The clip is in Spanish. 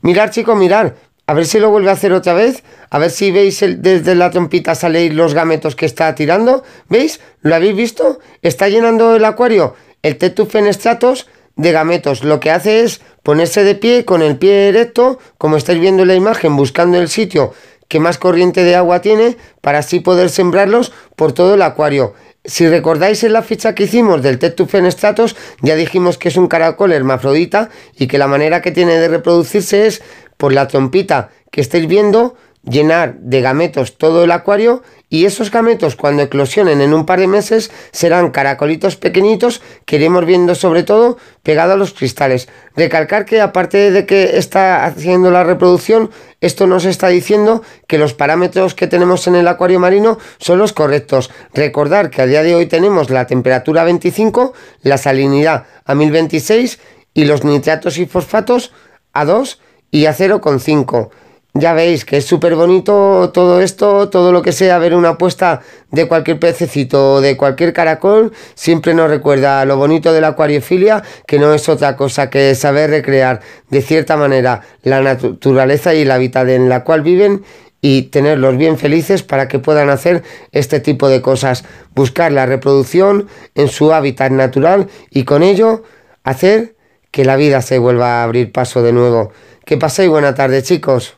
Mirar, chicos, mirar. A ver si lo vuelve a hacer otra vez. A ver si veis desde la trompita salir los gametos que está tirando. ¿Veis? ¿Lo habéis visto? Está llenando el acuario, el Tetus estratos de gametos. Lo que hace es ponerse de pie con el pie erecto, como estáis viendo en la imagen, buscando el sitio que más corriente de agua tiene para así poder sembrarlos por todo el acuario. Si recordáis en la ficha que hicimos del Tectus fenestratos ya dijimos que es un caracol hermafrodita y que la manera que tiene de reproducirse es por la trompita que estáis viendo llenar de gametos todo el acuario y esos gametos cuando eclosionen en un par de meses serán caracolitos pequeñitos que iremos viendo sobre todo pegado a los cristales. Recalcar que aparte de que está haciendo la reproducción, esto nos está diciendo que los parámetros que tenemos en el acuario marino son los correctos. Recordar que a día de hoy tenemos la temperatura 25, la salinidad a 1026 y los nitratos y fosfatos a 2 y a 0,5. Ya veis que es súper bonito todo esto, todo lo que sea ver una apuesta de cualquier pececito o de cualquier caracol, siempre nos recuerda lo bonito de la acuariofilia, que no es otra cosa que saber recrear de cierta manera la naturaleza y el hábitat en la cual viven y tenerlos bien felices para que puedan hacer este tipo de cosas, buscar la reproducción en su hábitat natural y con ello hacer que la vida se vuelva a abrir paso de nuevo. Que paséis buena tarde chicos.